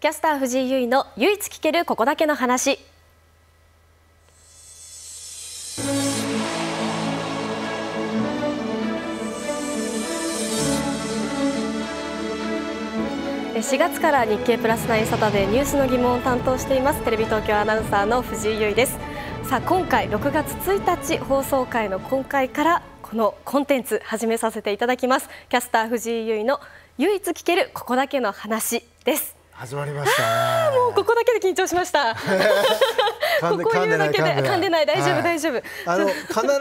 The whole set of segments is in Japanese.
キャスター藤井優衣の唯一聞けるここだけの話。4月から日経プラス9サタデーニュースの疑問を担当していますテレビ東京アナウンサーの藤井優衣ですさあ今回6月1日放送回の今回からこのコンテンツ始めさせていただきますキャスター藤井優衣の唯一聞けるここだけの話です始まりました、ね、もうここだけで緊張しました。ここ言うだけで噛んでない大丈夫、大丈夫。あの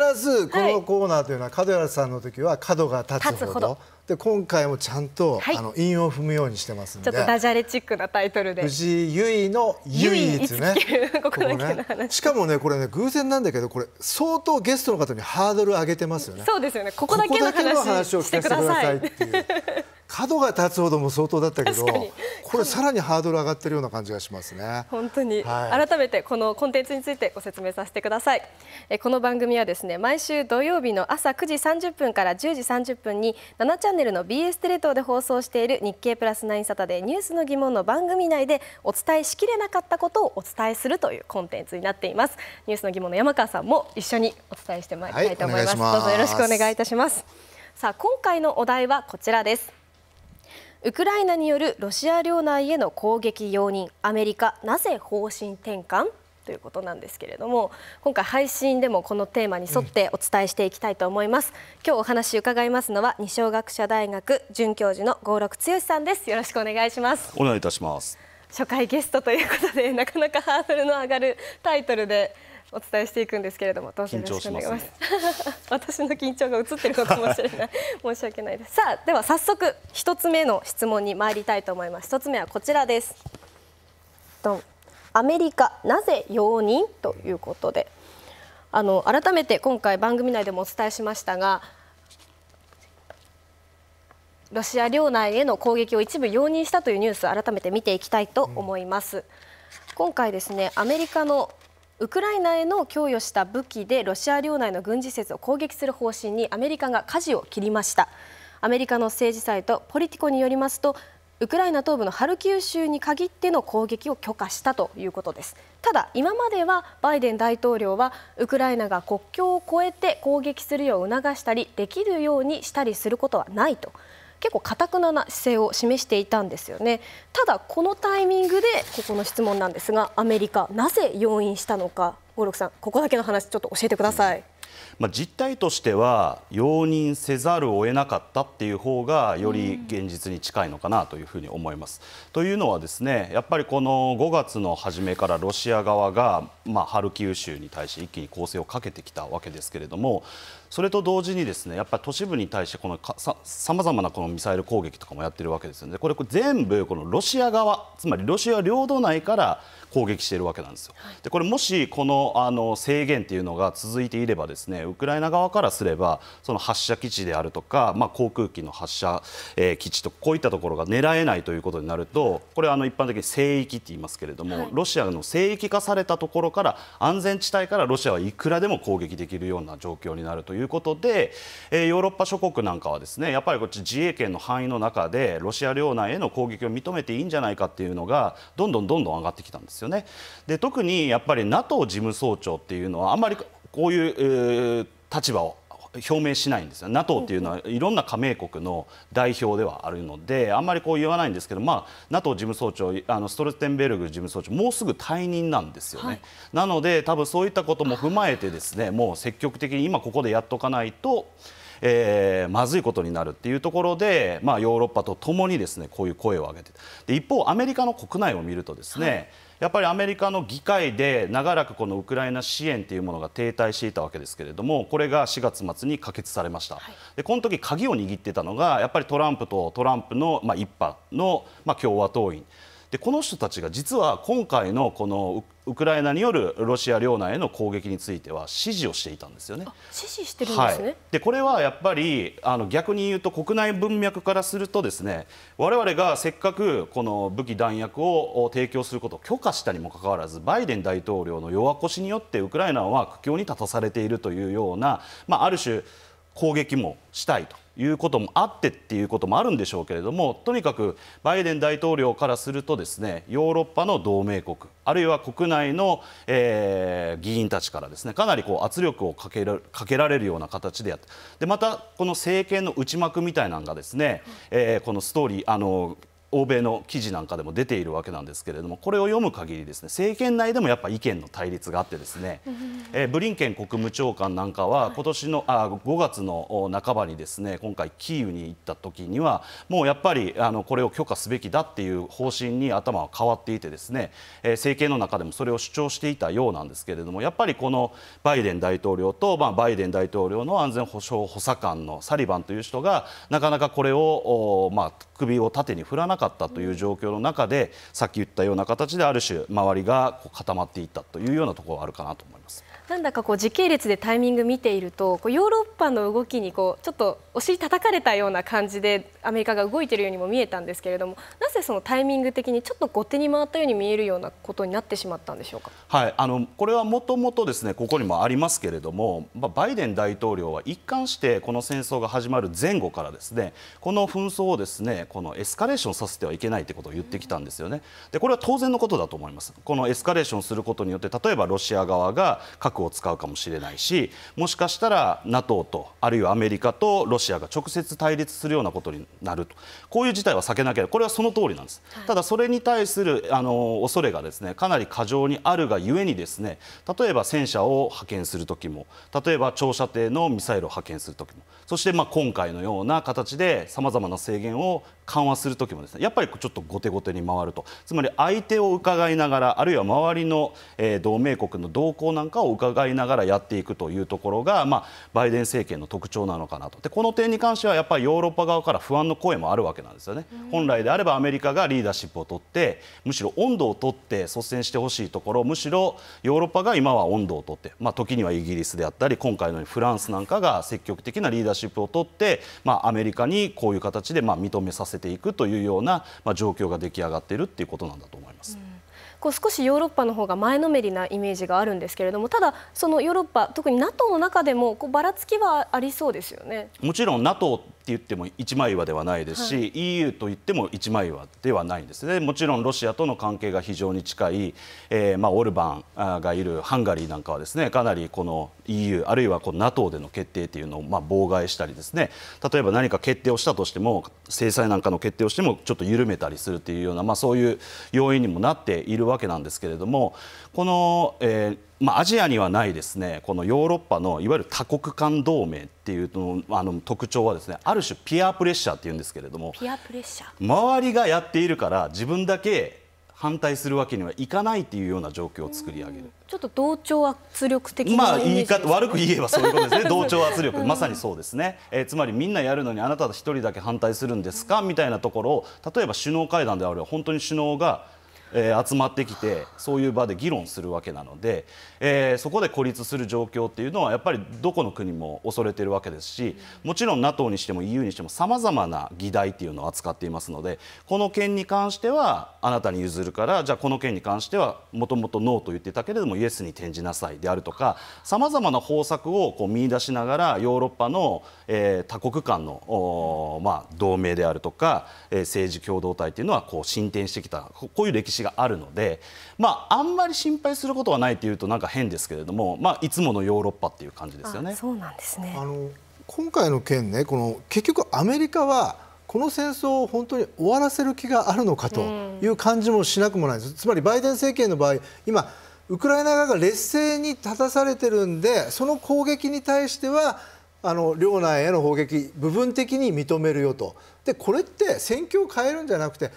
必ずこのコーナーというのは門原さんの時は角が立つほど。で今回もちゃんと、あの韻を踏むようにしてますんで。ちょっとダジャレチックなタイトルで。藤井結衣の唯一ね。ここねしかもねこれね偶然なんだけどこれ相当ゲストの方にハードル上げてますよね。そうですよね。ここだけの話をしてくださいっていう。角が立つほども相当だったけどこれさらにハードル上がってるような感じがしますね本当に、はい、改めてこのコンテンツについてご説明させてくださいえこの番組はですね毎週土曜日の朝9時30分から10時30分に7チャンネルの BS テレ東で放送している日経プラス9サタデーニュースの疑問の番組内でお伝えしきれなかったことをお伝えするというコンテンツになっていますニュースの疑問の山川さんも一緒にお伝えしてまいりたいと思いますはい、すどうぞよろしくお願いいたしますさあ今回のお題はこちらですウクライナによるロシア領内への攻撃容認アメリカなぜ方針転換ということなんですけれども今回配信でもこのテーマに沿ってお伝えしていきたいと思います、うん、今日お話を伺いますのは二松学舎大学准教授の合六剛さんですよろしくお願いしますお願いいたします初回ゲストということでなかなかハードルの上がるタイトルでお伝えしていくんですけれども、どうぞよろしくお願いします。すね、私の緊張が映ってるかもしれない。申し訳ないです。さあ、では早速一つ目の質問に参りたいと思います。一つ目はこちらです。ドン。アメリカなぜ容認ということで、あの改めて今回番組内でもお伝えしましたが。ロシア領内への攻撃を一部容認したというニュース改めて見ていきたいと思います、うん、今回ですねアメリカのウクライナへの供与した武器でロシア領内の軍事施設を攻撃する方針にアメリカが舵を切りましたアメリカの政治サイトポリティコによりますとウクライナ東部のハルキウ州に限っての攻撃を許可したということですただ今まではバイデン大統領はウクライナが国境を越えて攻撃するよう促したりできるようにしたりすることはないと結構かたくなな姿勢を示していたんですよねただこのタイミングでここの質問なんですがアメリカなぜ要因したのか五六さんここだけの話ちょっと教えてください。まあ、実態としては容認せざるを得なかったっていう方がより現実に近いのかなというふうに思います。うん、というのはですねやっぱりこの5月の初めからロシア側が、まあ、ハルキウ州に対し一気に攻勢をかけてきたわけですけれどもそれと同時にですねやっぱ都市部に対してこのさまざまなこのミサイル攻撃とかもやってるわけですよねこれ全部このロシア側つまりロシア領土内から攻撃しているわけなんですよ。でこれもしこのあの制限というのが続いていればですねウクライナ側からすればその発射基地であるとか、まあ、航空機の発射、えー、基地とこういったところが狙えないということになるとこれあの一般的に聖域って言いますけれども、はい、ロシアの聖域化されたところから安全地帯からロシアはいくらでも攻撃できるような状況になるということで、えー、ヨーロッパ諸国なんかはですねやっぱりこっち自衛権の範囲の中でロシア領内への攻撃を認めていいんじゃないかっていうのがどんどんどんどん上がってきたんです。ですよね。で特にやっぱり NATO 事務総長っていうのはあんまりこういう、立場を表明しないんですよ NATO っていうのはいろんな加盟国の代表ではあるのであんまりこう言わないんですけど、まあ、NATO 事務総長あのストルテンベルグ事務総長もうすぐ退任なんですよね、はい、なので多分そういったことも踏まえてですねもう積極的に今ここでやっとかないと。えー、まずいことになるっていうところで、まあ、ヨーロッパとともにですねこういう声を上げてで一方、アメリカの国内を見るとですね、はいやっぱりアメリカの議会で長らくこのウクライナ支援というものが停滞していたわけですけれども、これが4月末に可決されました、はい、でこの時鍵を握ってたのが、やっぱりトランプとトランプの、まあ、一派の、まあ、共和党員。でこの人たちが実は今回のこのウクライナによるロシア領内への攻撃については支持をしていたんですよね。支持してるんですね、はい、でこれはやっぱりあの逆に言うと国内文脈からするとですね我々がせっかくこの武器弾薬を提供することを許可したにもかかわらずバイデン大統領の弱腰によってウクライナは苦境に立たされているというような、まあ、ある種攻撃もしたいということもあってっていうこともあるんでしょうけれどもとにかくバイデン大統領からするとですねヨーロッパの同盟国あるいは国内の、えー、議員たちからですねかなりこう圧力をかけらかけられるような形でやってでまたこの政権の内幕みたいなのがですね、えー、このストーリーあの欧米の記事なんかでも出ているわけなんですけれども、これを読む限りですね、政権内でもやっぱ意見の対立があってですね、えー、ブリンケン国務長官なんかは今年のあ5月の半ばにですね、今回キーウに行った時にはもうやっぱりあのこれを許可すべきだっていう方針に頭は変わっていてですね、えー、政権の中でもそれを主張していたようなんですけれども、やっぱりこのバイデン大統領とまあバイデン大統領の安全保障補佐官のサリバンという人がなかなかこれをまあ首を縦に振らなかったという状況の中でさっき言ったような形である種周りが固まっていったというようなところがあるかなと思います。なんだかこう時系列でタイミング見ているとこうヨーロッパの動きにこうちょっとお尻叩かれたような感じでアメリカが動いているようにも見えたんですけれどもなぜそのタイミング的にちょっと後手に回ったように見えるようなことになってしまったんでしょうか、はい、あのこれはもともとですねここにもありますけれども、まあ、バイデン大統領は一貫してこの戦争が始まる前後からですねこの紛争をですねこのエスカレーションさせてはいけないということを言ってきたんですよね。でこれは当然のことだと思います。このエスカレーションすることによって例えばロシア側が核を使うかもしれないしもしかしたら NATO とあるいはアメリカとロシアが直接対立するようなことになるとこういう事態は避けなければこれはその通りなんです、はい、ただそれに対するあの恐れがですねかなり過剰にあるがゆえにですね例えば戦車を派遣するときも例えば長射程のミサイルを派遣するときもそしてまあ今回のような形でさまざまな制限を緩和する時もですねやっぱりちょっと後手後手に回るとつまり相手を伺いながらあるいは周りの、え同盟国の動向なんかを伺いながらやっていくというところが、まあ、バイデン政権の特徴なのかなとでこの点に関してはやっぱりヨーロッパ側から不安の声もあるわけなんですよね。本来であればアメリカがリーダーシップを取ってむしろ温度を取って率先してほしいところむしろヨーロッパが今は温度を取って、まあ、時にはイギリスであったり今回のようにフランスなんかが積極的なリーダーシップを取って、まあ、アメリカにこういう形でまあ認めさせていくというような、まあ、状況が出来上がっているっていうことなんだと思います。うんこう少しヨーロッパの方が前のめりなイメージがあるんですけれどもただ、そのヨーロッパ特に NATO の中でもこうばらつきはありそうですよねもちろん NATO 言っても一枚岩ではないですし、はい、EU と言っても一枚岩ではないんですねもちろんロシアとの関係が非常に近い、えー、まあ、オルバンがいるハンガリーなんかはですねかなりこの EU あるいはこの NATO での決定というのをまあ妨害したりですね例えば何か決定をしたとしても制裁なんかの決定をしてもちょっと緩めたりするというような、まあ、そういう要因にもなっているわけなんですけれどもこの、えーまあ、アジアにはないですねこのヨーロッパのいわゆる多国間同盟っていうのあの特徴はですねある種ピアプレッシャーっていうんですけれどもピアプレッシャー周りがやっているから自分だけ反対するわけにはいかないっていうような状況を作り上げる。ちょっと同調圧力的まあ言い方悪く言えばそういうことですね。同調圧力、まさにそうですね。えー、つまりみんなやるのにあなた一人だけ反対するんですかみたいなところを例えば首脳会談であるい本当に首脳がえー、集まってきてそういう場で議論するわけなので、えー、そこで孤立する状況っていうのはやっぱりどこの国も恐れてるわけですしもちろん NATO にしても EU にしてもさまざまな議題っていうのを扱っていますのでこの件に関してはあなたに譲るからじゃあこの件に関してはもともとノーと言ってたけれどもイエスに転じなさいであるとかさまざまな方策をこう見出しながらヨーロッパの、えー、多国間の、まあ、同盟であるとか、えー、政治共同体っていうのはこう進展してきたこういう歴史史があるので、まあ、あんまり心配することはないというとなんか変ですけれども、まあ、いつものヨーロッパっていう感じですよね。そうなんですねあの今回の件ねこの結局アメリカはこの戦争を本当に終わらせる気があるのかという感じもしなくもないです、つまりバイデン政権の場合今ウクライナ側が劣勢に立たされてるんでその攻撃に対してはあの領内への砲撃部分的に認めるよとでこれって戦況を変えるんじゃなくて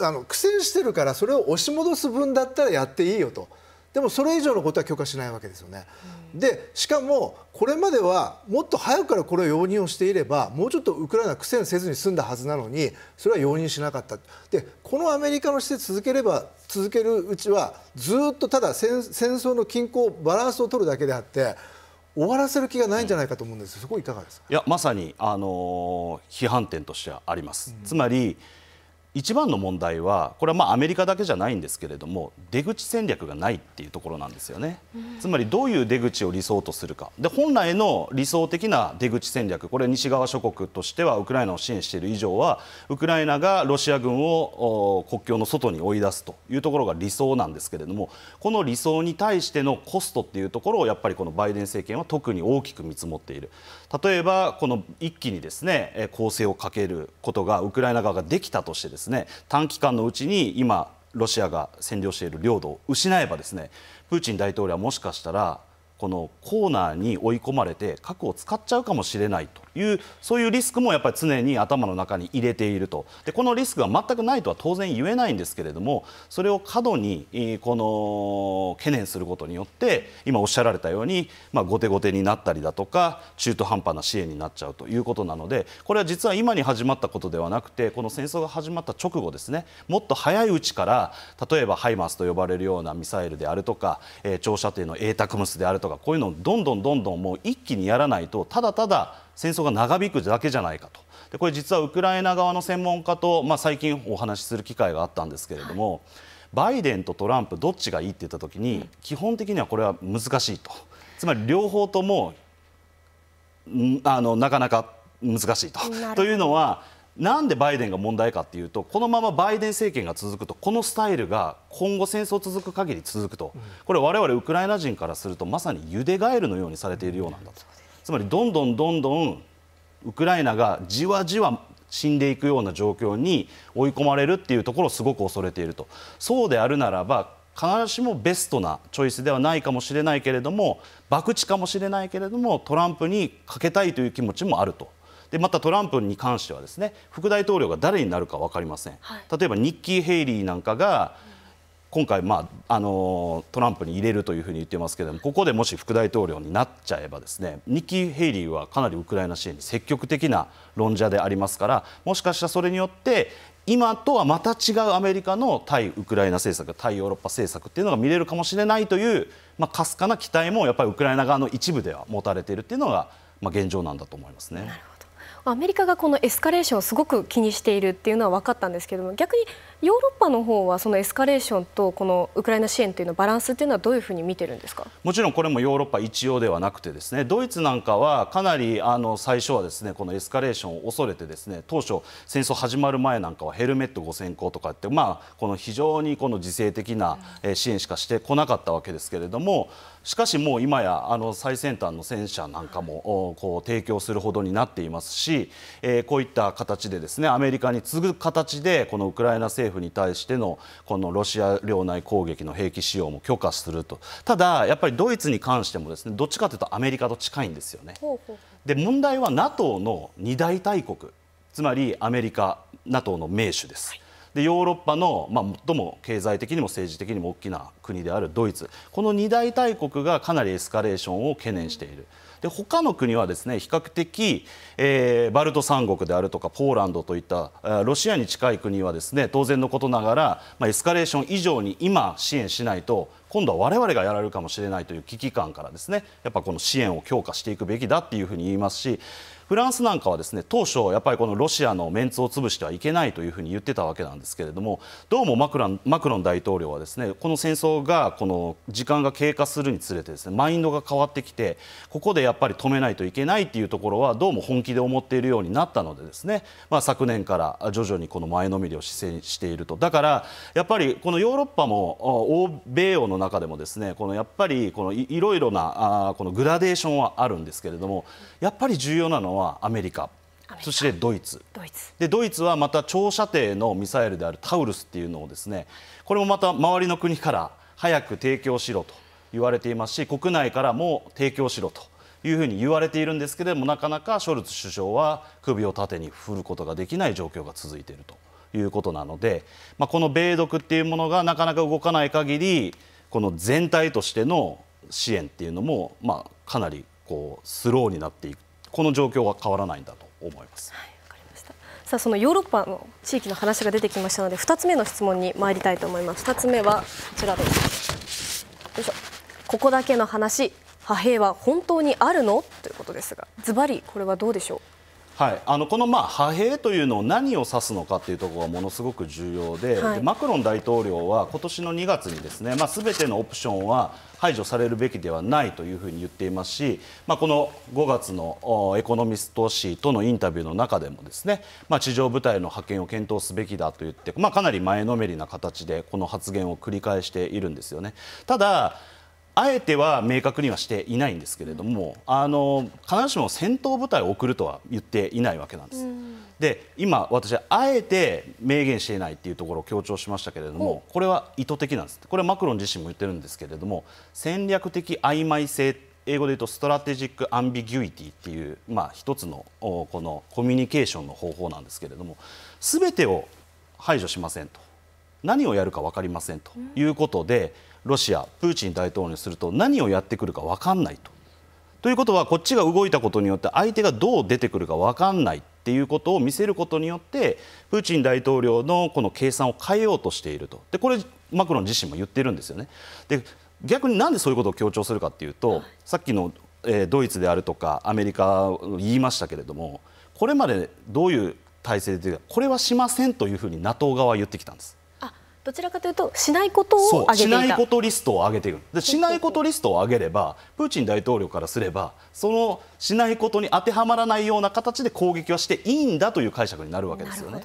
あの苦戦してるからそれを押し戻す分だったらやっていいよと。でもそれ以上のことは許可しないわけですよね。うん、でしかもこれまではもっと早くからこれを容認をしていればもうちょっとウクライナは苦戦せずに済んだはずなのにそれは容認しなかった。でこのアメリカの姿勢続ければ続けるうちはずっとただ戦争の均衡バランスを取るだけであって終わらせる気がないんじゃないかと思うんです、うん、そこいかがですかいやまさに、あのー、批判点としてはあります。うん、つまり一番の問題は、これはまあアメリカだけじゃないんですけれども、出口戦略がないっていうところなんですよね、つまりどういう出口を理想とするか、で本来の理想的な出口戦略、これ、西側諸国としてはウクライナを支援している以上は、ウクライナがロシア軍を国境の外に追い出すというところが理想なんですけれども、この理想に対してのコストっていうところを、やっぱりこのバイデン政権は特に大きく見積もっている、例えばこの一気にですね攻勢をかけることがウクライナ側ができたとしてです、ねですね短期間のうちに今ロシアが占領している領土を失えばですねプーチン大統領はもしかしたらこのコーナーに追い込まれて核を使っちゃうかもしれないというそういうリスクもやっぱり常に頭の中に入れているとでこのリスクが全くないとは当然言えないんですけれどもそれを過度にこの懸念することによって今おっしゃられたように、まあ、後手後手になったりだとか中途半端な支援になっちゃうということなのでこれは実は今に始まったことではなくてこの戦争が始まった直後ですねもっと早いうちから例えばハイマースと呼ばれるようなミサイルであるとか、えー、長射程の ATACMS であるとかとかこういうのをどんどんどんどんもう一気にやらないとただただ戦争が長引くだけじゃないかとでこれ実はウクライナ側の専門家と、まあ、最近お話しする機会があったんですけれども、はい、バイデンとトランプどっちがいいって言った時に基本的にはこれは難しいとつまり両方ともあのなかなか難しいと。というのはなんでバイデンが問題かっていうと、このままバイデン政権が続くと、このスタイルが今後、戦争続く限り続くと、これ、われわれウクライナ人からすると、まさにゆでガエルのようにされているようなんだと、つまりどんどんどんどんウクライナがじわじわ死んでいくような状況に追い込まれるっていうところをすごく恐れていると、そうであるならば、必ずしもベストなチョイスではないかもしれないけれども、博打かもしれないけれども、トランプにかけたいという気持ちもあると。でまたトランプに関してはですね副大統領が誰になるか分かりません、はい、例えばニッキー・ヘイリーなんかが今回、まああのトランプに入れるというふうに言ってますけれどもここでもし副大統領になっちゃえばですねニッキー・ヘイリーはかなりウクライナ支援に積極的な論者でありますからもしかしたらそれによって今とはまた違うアメリカの対ウクライナ政策対ヨーロッパ政策っていうのが見れるかもしれないという、まあ、かすかな期待もやっぱりウクライナ側の一部では持たれているというのが、まあ、現状なんだと思いますね。アメリカがこのエスカレーションをすごく気にしているっていうのは分かったんですけども逆にヨーロッパの方はそのエスカレーションとこのウクライナ支援というのバランスっていうのはどういうふうに見てるんですかもちろんこれもヨーロッパ一様ではなくてですねドイツなんかはかなりあの最初はですねこのエスカレーションを恐れてですね当初戦争始まる前なんかはヘルメット5000個とかってまあこの非常にこの自制的な支援しかしてこなかったわけですけれども、うんしかしもう今やあの最先端の戦車なんかもこう提供するほどになっていますし、えー、こういった形でですねアメリカに次ぐ形でこのウクライナ政府に対してのこのロシア領内攻撃の兵器使用も許可するとただやっぱりドイツに関してもですねどっちかというとアメリカと近いんですよね。で問題は NATO の2大大国つまりアメリカ NATO の盟主です。はいでヨーロッパの、まあ、最も経済的にも政治的にも大きな国であるドイツこの2大大国がかなりエスカレーションを懸念している。で他の国はですね比較的、えー、バルト三国であるとかポーランドといったロシアに近い国はですね当然のことながら、まあ、エスカレーション以上に今支援しないと今度は我々がやられるかもしれないという危機感からですねやっぱこの支援を強化していくべきだっていうふうに言いますしフランスなんかはですね当初やっぱりこのロシアのメンツを潰してはいけないというふうに言ってたわけなんですけれどもどうもマクランマクロン大統領はですねこの戦争がこの時間が経過するにつれてですねマインドが変わってきてここでやっぱり止めないといけないっていうところはどうも本気で思っているようになったのでですね、まあ、昨年から徐々にこの前のめりを線しているとだからやっぱりこのヨーロッパも欧米欧の中でもですねこのやっぱりこのいろいろなあこのグラデーションはあるんですけれどもやっぱり重要なのははアメリカそしてドイツでドイツはまた長射程のミサイルであるタウルスっていうのをですねこれもまた周りの国から早く提供しろと言われていますし国内からも提供しろというふうに言われているんですけれどもなかなかショルツ首相は首を縦に振ることができない状況が続いているということなので、まあ、この米独っていうものがなかなか動かない限りこの全体としての支援っていうのも、まあ、かなりこうスローになっていくこの状況は変わらないんだと思います。はいさあそのヨーロッパの地域の話が出てきましたので2つ目の質問に参りたいと思います2つ目はこちらですよいしょここだけの話派兵は本当にあるのということですがズバリこれはどうでしょうはい、あのこのまあ派兵というのを何を指すのかというところがものすごく重要ではい、でマクロン大統領は今年の2月にですね、まあ、全てのオプションは排除されるべきではないというふうに言っていますし、まあ、この5月のエコノミスト誌とのインタビューの中でもですね、まあ、地上部隊の派遣を検討すべきだと言って、まあ、かなり前のめりな形でこの発言を繰り返しているんですよね。ただあえては明確にはしていないんですけれども、あの必ずしも戦闘部隊を送るとは言っていないわけなんです。で今、私はあえて明言していないというところを強調しましたけれどもこれは意図的なんです、これはマクロン自身も言ってるんですけれども戦略的曖昧性英語で言うとストラテジック・アンビギュイティっていう、まあ、一つのこのコミュニケーションの方法なんですけれどもすべてを排除しませんと何をやるか分かりませんということで、うんロシアプーチン大統領にすると何をやってくるか分かんないと。ということはこっちが動いたことによって相手がどう出てくるか分かんないっていうことを見せることによってプーチン大統領のこの計算を変えようとしているとでこれマクロン自身も言ってるんですよね。で逆になんでそういうことを強調するかっていうとさっきの、えドイツであるとかアメリカ言いましたけれどもこれまでどういう体制でこれはしませんというふうに NATO 側は言ってきたんです。どちらかというとしないことをしないことリストを上げているでしないことリストを上げればプーチン大統領からすればそのしないことに当てはまらないような形で攻撃はしていいんだという解釈になるわけですよね。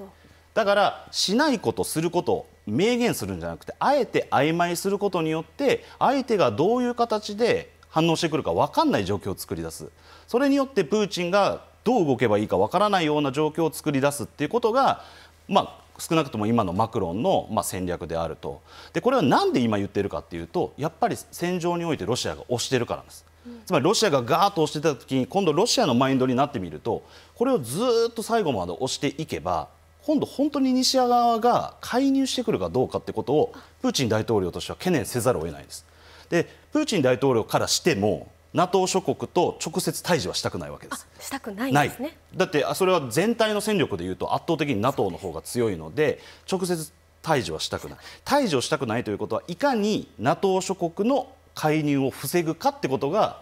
だからしないことすること明言するんじゃなくてあえて曖昧することによって相手がどういう形で反応してくるか分かんない状況を作り出すそれによってプーチンがどう動けばいいか分からないような状況を作り出すっていうことが、まあ、少なくとも今のマクロンの、まあ、戦略であるとでこれは何で今言ってるかっていうとやっぱり戦場においてロシアが押してるからです。つまりロシアがガーッと押してた時に今度ロシアのマインドになってみるとこれをずっと最後まで押していけば今度本当に西側が介入してくるかどうかってことをプーチン大統領としては懸念せざるを得ないんです。でプーチン大統領からしても NATO 諸国と直接対峙はしたくないわけです。したくないですねだってそれは全体の戦力でいうと圧倒的に NATO の方が強いので直接対峙はしたくない対峙をしたくないということはいかに NATO 諸国の介入を防ぐかってことが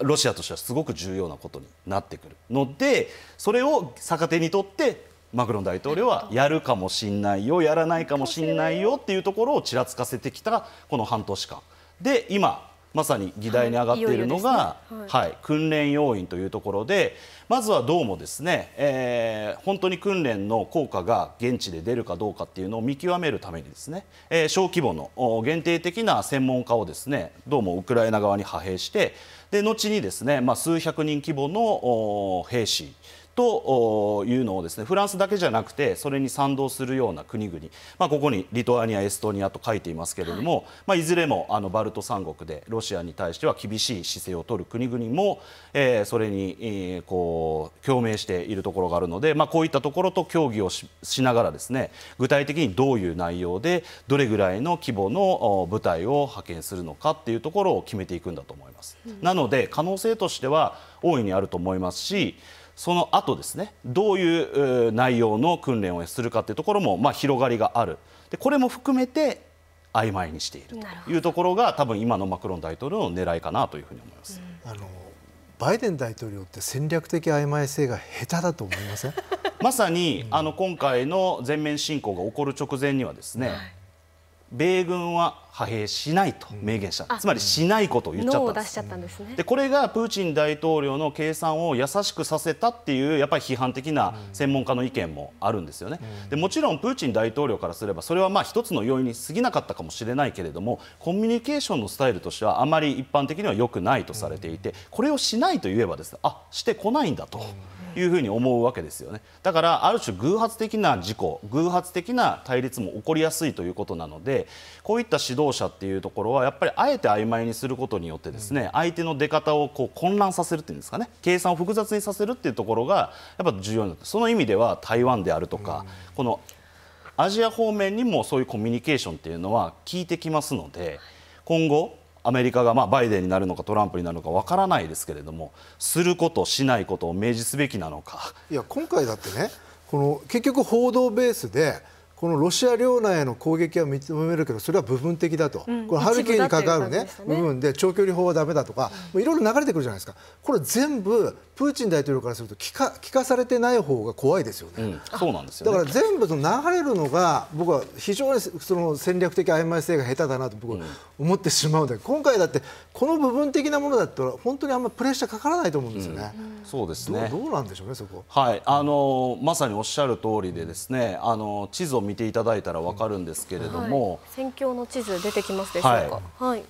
ロシアとしてはすごく重要なことになってくるのでそれを逆手にとってマクロン大統領はやるかもしれないよやらないかもしれないよっていうところをちらつかせてきたこの半年間で今まさに議題に上がっているのが、はい、訓練要員というところでまずはどうもですね、えー、本当に訓練の効果が現地で出るかどうかっていうのを見極めるためにですね、えー、小規模の限定的な専門家をですねどうもウクライナ側に派兵してで後にですね、まあ、数百人規模の兵士というのをですねフランスだけじゃなくてそれに賛同するような国々、まあ、ここにリトアニア、エストニアと書いていますけれども、はいまあ、いずれもあのバルト三国でロシアに対しては厳しい姿勢を取る国々も、えー、それに、えー、こう共鳴しているところがあるので、まあ、こういったところと協議をしながらですね具体的にどういう内容でどれぐらいの規模の部隊を派遣するのかというところを決めていくんだと思います。うん、なので可能性としては大いにあると思いますしその後ですねどういう内容の訓練をするかというところも、まあ、広がりがあるでこれも含めて曖昧にしているというところが多分今のマクロン大統領の狙いかなというふうに思います。うん、あのバイデン大統領って戦略的曖昧性が下手だと思いません まさに、あの今回の全面侵攻が起こる直前にはですね、はい米軍は派兵しないと明言した、うん、つまりしないことを言っちゃったんです、ん、でこれがプーチン大統領の計算を優しくさせたっていうやっぱり批判的な専門家の意見もあるんですよね、うん、でもちろんプーチン大統領からすればそれはまあ一つの要因に過ぎなかったかもしれないけれどもコミュニケーションのスタイルとしてはあまり一般的には良くないとされていてこれをしないと言えばですねあしてこないんだと。いうふうに思うわけですよねだからある種偶発的な事故偶発的な対立も起こりやすいということなのでこういった指導者っていうところはやっぱりあえて曖昧にすることによってですね、相手の出方をこう混乱させるっていうんですかね計算を複雑にさせるっていうところがやっぱ重要になってその意味では台湾であるとか、このアジア方面にもそういうコミュニケーションっていうのは効いてきますので今後アメリカがまあバイデンになるのかトランプになるのかわからないですけれどもすることしないことを明示すべきなのかいや今回だってねこの結局報道ベースでこのロシア領内への攻撃は認めるけどそれは部分的だと、うん、これハルキウに関わるね、ね、部分で長距離砲はだめだとか、いろいろ流れてくるじゃないですかこれ全部プーチン大統領からすると聞か聞かされてない方が怖いですよね、うん、そうなんですよ、ね、だから全部その流れるのが僕は非常にその戦略的曖昧性が下手だなと僕は思ってしまうんだうん、今回だってこの部分的なものだったら本当にあんまりプレッシャーかからないと思うんですよね、うん、そうですねどうなんでしょうねそこはいあのまさにおっしゃる通りでですねあの地図を見ていただいたらわかるんですけれども、はい、戦況の地図出てきますでしょうかはい、はい、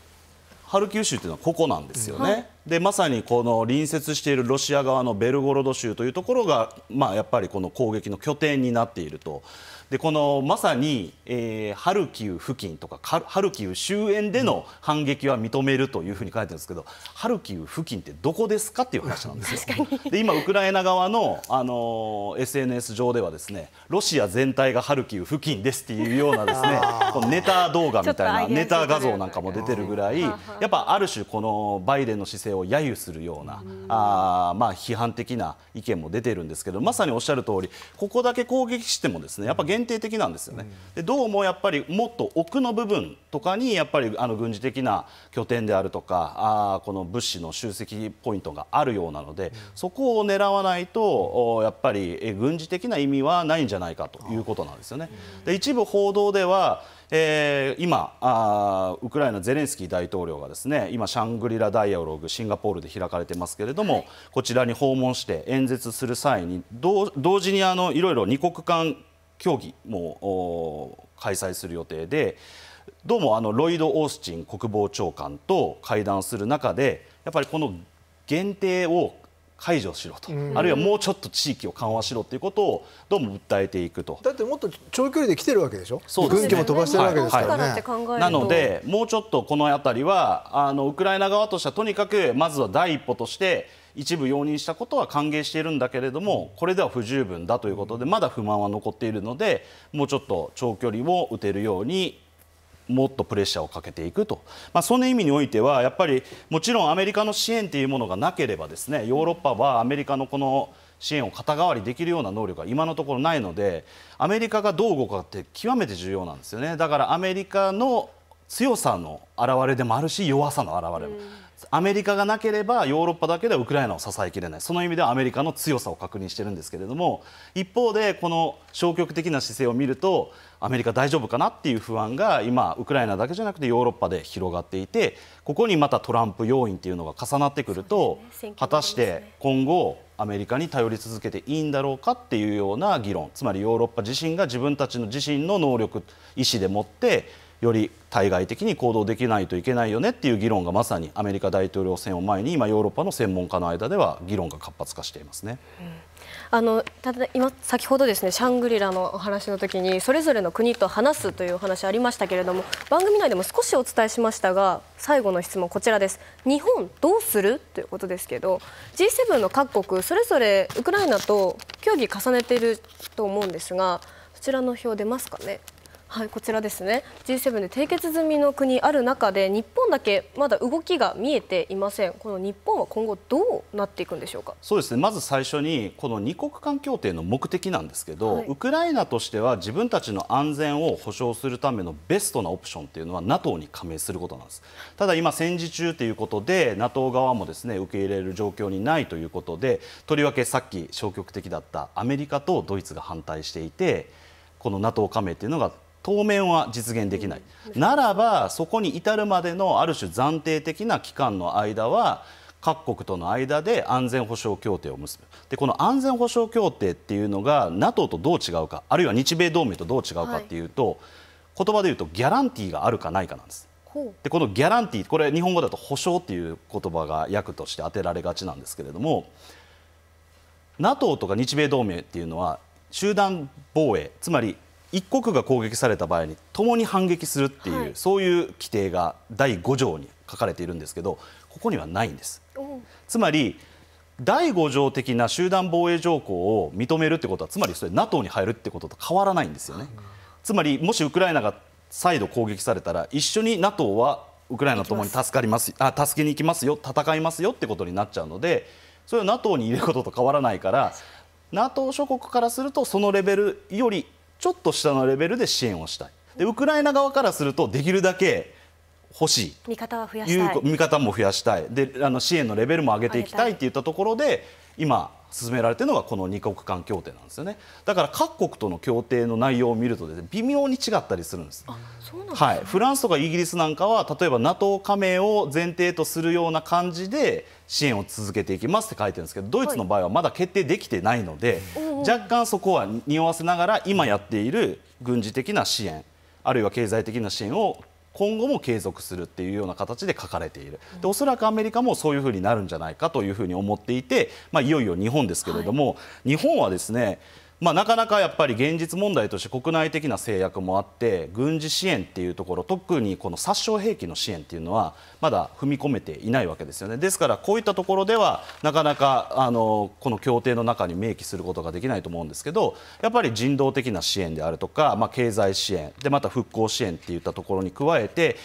ハルキウ州というのはここなんですよね、はいでまさにこの隣接しているロシア側のベルゴロド州というところが、まあ、やっぱりこの攻撃の拠点になっているとでこのまさに、えー、ハルキウ付近とかハルキウ周辺での反撃は認めるというふうに書いてるんですけど、うん、ハルキウ付近ってどこですかっていう話なんですよ。で今ウクライナ側のあの SNS 上ではですねロシア全体がハルキウ付近ですっていうようなですねこのネタ動画みたいなネタ画像なんかも出てるぐらいやっぱある種このバイデンの姿勢を揶揄するような、あまあ批判的な意見も出てるんですけどまさにおっしゃる通りここだけ攻撃してもですねやっぱ限定的なんですよね、でどうもやっぱりもっと奥の部分とかにやっぱりあの軍事的な拠点であるとかあこの物資の集積ポイントがあるようなのでそこを狙わないとやっぱり軍事的な意味はないんじゃないかということなんですよね。で一部報道ではえー、今あ、ウクライナゼレンスキー大統領がですね今、シャングリラ・ダイアログシンガポールで開かれてますけれども、はい、こちらに訪問して演説する際に同時にあのいろいろ2国間協議も開催する予定でどうもあのロイド・オースチン国防長官と会談する中でやっぱりこの限定を解除しろと、あるいはもうちょっと地域を緩和しろということをどうも訴えていくとだってもっと長距離で来てるわけでしょ、そう軍機も飛ばしてるわけですからね。はい、なので、もうちょっとこの辺りはあのウクライナ側としてはとにかくまずは第一歩として一部容認したことは歓迎しているんだけれどもこれでは不十分だということでまだ不満は残っているのでもうちょっと長距離を打てるようにもっとプレッシャーをかけていくと、まあ、その意味においてはやっぱりもちろんアメリカの支援というものがなければですねヨーロッパはアメリカのこの支援を肩代わりできるような能力が今のところないのでアメリカがどう動くかって極めて重要なんですよねだからアメリカの強さの表れでもあるし弱さの表れも。アメリカがなければヨーロッパだけではウクライナを支えきれないその意味ではアメリカの強さを確認してるんですけれども一方でこの消極的な姿勢を見るとアメリカ大丈夫かなっていう不安が今ウクライナだけじゃなくてヨーロッパで広がっていてここにまたトランプ要因っていうのが重なってくると、果たして今後アメリカに頼り続けていいんだろうかっていうような議論つまりヨーロッパ自身が自分たちの自身の能力意思でもってより対外的に行動できないといけないよねっていう議論がまさにアメリカ大統領選を前に今ヨーロッパの専門家の間では議論が活発化していますね。うんあのただ今先ほどですねシャングリラのお話の時にそれぞれの国と話すというお話ありましたけれども番組内でも少しお伝えしましたが最後の質問こちらです日本どうするということですけど G7 の各国それぞれウクライナと協議重ねていると思うんですがそちらの表出ますかね。はい、こちらですね G7 で締結済みの国ある中で日本だけまだ動きが見えていませんこの日本は今後どうなっていくんでしょうかそうですねまず最初にこの2国間協定の目的なんですけど、はい、ウクライナとしては自分たちの安全を保障するためのベストなオプションっていうのは NATO に加盟することなんですただ今戦時中ということで NATO 側もですね受け入れる状況にないということでとりわけさっき消極的だったアメリカとドイツが反対していてこの NATO 加盟っていうのが当面は実現できない、ならばそこに至るまでのある種暫定的な期間の間は各国との間で安全保障協定を結ぶでこの安全保障協定っていうのが NATO とどう違うかあるいは日米同盟とどう違うかっていうと、はい、言葉で言うとギャランティーがあるかないかなんです。でこのギャランティーこれ日本語だと保証っていう言葉が訳として当てられがちなんですけれども NATO とか日米同盟っていうのは集団防衛つまり一国が攻撃された場合に共に反撃するっていう、はい、そういう規定が第5条に書かれているんですけどここにはないんです。つまり第5条的な集団防衛条項を認めるってことはつまりそれ NATO に入るってことと変わらないんですよね。つまりもしウクライナが再度攻撃されたら一緒に NATO はウクライナともに助かりますあ助けに行きますよ戦いますよってことになっちゃうのでそれを NATO に入れることと変わらないから NATO 諸国からするとそのレベルよりちょっと下のレベルで支援をしたいでウクライナ側からするとできるだけ欲しい見方は増やしたい見方も増やしたいであの支援のレベルも上げていきたいといったところで今進められているのがこの2国間協定なんですよねだから各国との協定の内容を見ると、ね、微妙に違ったりするんです、ね、はい、フランスとかイギリスなんかは例えば NATO 加盟を前提とするような感じで支援を続けていきますって書いてるんですけどドイツの場合はまだ決定できてないので、はい、若干そこは匂わせながら今やっている軍事的な支援あるいは経済的な支援を今後も継続するっていうような形で書かれているでおそらくアメリカもそういうふうになるんじゃないかというふうに思っていて、まあ、いよいよ日本ですけれども、はい、日本はですねまあ、なかなかやっぱり現実問題として国内的な制約もあって軍事支援っていうところ特にこの殺傷兵器の支援っていうのはまだ踏み込めていないわけですよねですからこういったところではなかなかあのこの協定の中に明記することができないと思うんですけどやっぱり人道的な支援であるとか、まあ、経済支援でまた復興支援っていったところに加えて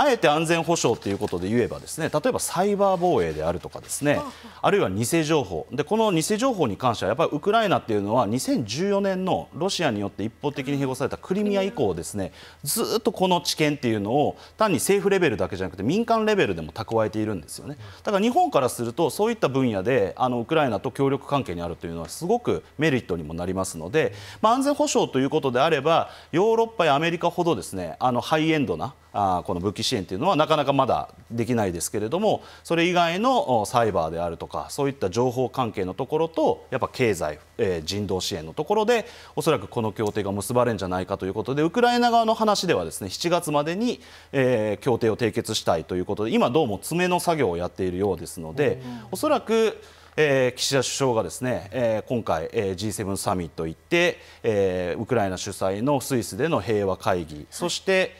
あえて安全保障ということで言えばですね例えばサイバー防衛であるとかですねあるいは偽情報でこの偽情報に関してはやっぱりウクライナっていうのは2014年のロシアによって一方的に併合されたクリミア以降ですねずっとこの知見っていうのを単に政府レベルだけじゃなくて民間レベルでも蓄えているんですよねだから日本からするとそういった分野であのウクライナと協力関係にあるというのはすごくメリットにもなりますので、まあ、安全保障ということであればヨーロッパやアメリカほどですねあのハイエンドなあこの武器支援というのはなかなかまだできないですけれどもそれ以外のサイバーであるとかそういった情報関係のところとやっぱ経済、えー、人道支援のところでおそらくこの協定が結ばれるんじゃないかということでウクライナ側の話ではですね7月までに、えー、協定を締結したいということで今どうも詰めの作業をやっているようですのでおそらくえー、岸田首相がですね、えー、今回、えー、G7 サミット行って、えー、ウクライナ主催のスイスでの平和会議、そして、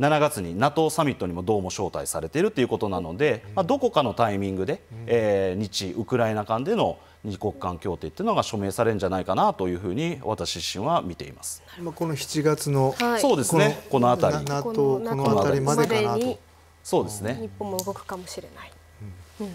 7月に NATO サミットにもどうも招待されているということなので、まあ、どこかのタイミングで、えー、日ウクライナ間での二国間協定というのが署名されるんじゃないかなというふうに私自身は見ています。この7月の、はい、そうですねこの辺り NATO この辺りまでかなとそうですね日本も動くかもしれない。うん、うん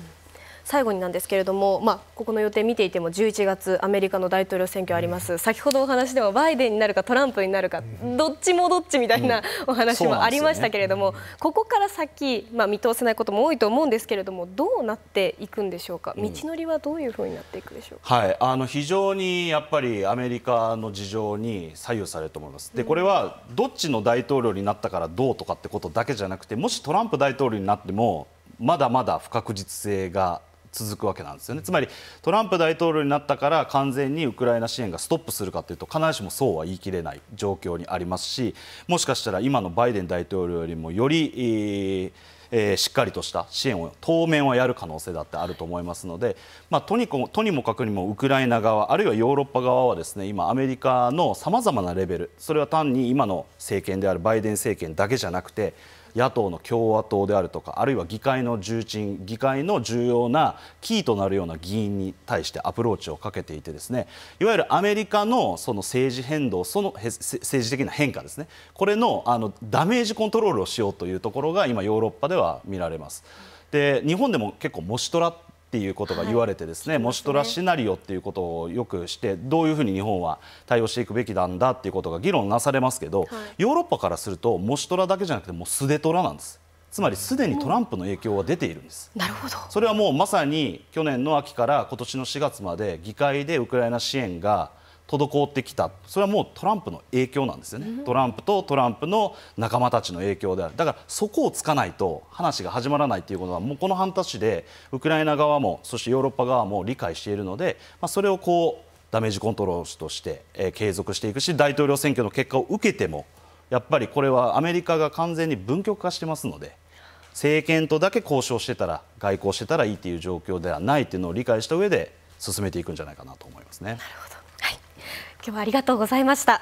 最後になんですけれども、まあ、ここの予定見ていても11月アメリカの大統領選挙あります、先ほどお話でもバイデンになるかトランプになるか、どっちもどっちみたいなお話もありましたけれども、ここから先、まあ、見通せないことも多いと思うんですけれどもどうなっていくんでしょうか道のりはどういうふうになっていくでしょうか、うん、はい、あの非常にやっぱりアメリカの事情に左右されると思います。でこれはどっちの大統領になったからどうとかってことだけじゃなくてもしトランプ大統領になってもまだまだ不確実性が続くわけなんですよねつまりトランプ大統領になったから完全にウクライナ支援がストップするかというと必ずしもそうは言い切れない状況にありますしもしかしたら今のバイデン大統領よりもより、えー、しっかりとした支援を当面はやる可能性だってあると思いますので、まあ、とにとにもかくにもウクライナ側あるいはヨーロッパ側はですね今、アメリカのさまざまなレベルそれは単に今の政権であるバイデン政権だけじゃなくて野党の共和党であるとかあるいは議会の重鎮議会の重要なキーとなるような議員に対してアプローチをかけていてですねいわゆるアメリカのその政治変動その政治的な変化ですねこれのあのダメージコントロールをしようというところが今ヨーロッパでは見られます。で日本でも結構模試トラっていうことが言われてですね、はい、もしとらシナリオっていうことをよくしてどういうふうに日本は対応していくべきなんだっていうことが議論なされますけど、はい、ヨーロッパからするともしとらだけじゃなくてもう素でとらなんです。つまりすでにトランプの影響は出ているんです、なるほどそれはもうまさに去年の秋から今年の4月まで議会でウクライナ支援が滞ってきたそれはもうトランプの影響なんですよねトランプとトランプの仲間たちの影響であるだからそこをつかないと話が始まらないということはもうこの半年でウクライナ側もそしてヨーロッパ側も理解しているので、まあ、それをこうダメージコントロールとして、えー、継続していくし大統領選挙の結果を受けてもやっぱりこれはアメリカが完全に分極化してますので。政権とだけ交渉してたら外交してたらいいという状況ではないというのを理解した上で進めていくんじゃないかなと思いますね。なるほど今日はありがとうございました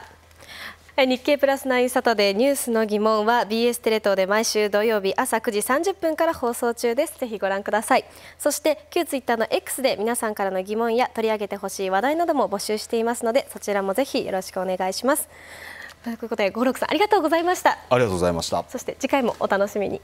日経プラス9サタデーニュースの疑問は BS テレ東で毎週土曜日朝9時30分から放送中ですぜひご覧くださいそして旧ツイッターの X で皆さんからの疑問や取り上げてほしい話題なども募集していますのでそちらもぜひよろしくお願いしますということで五六さんありがとうございましたありがとうございましたそして次回もお楽しみに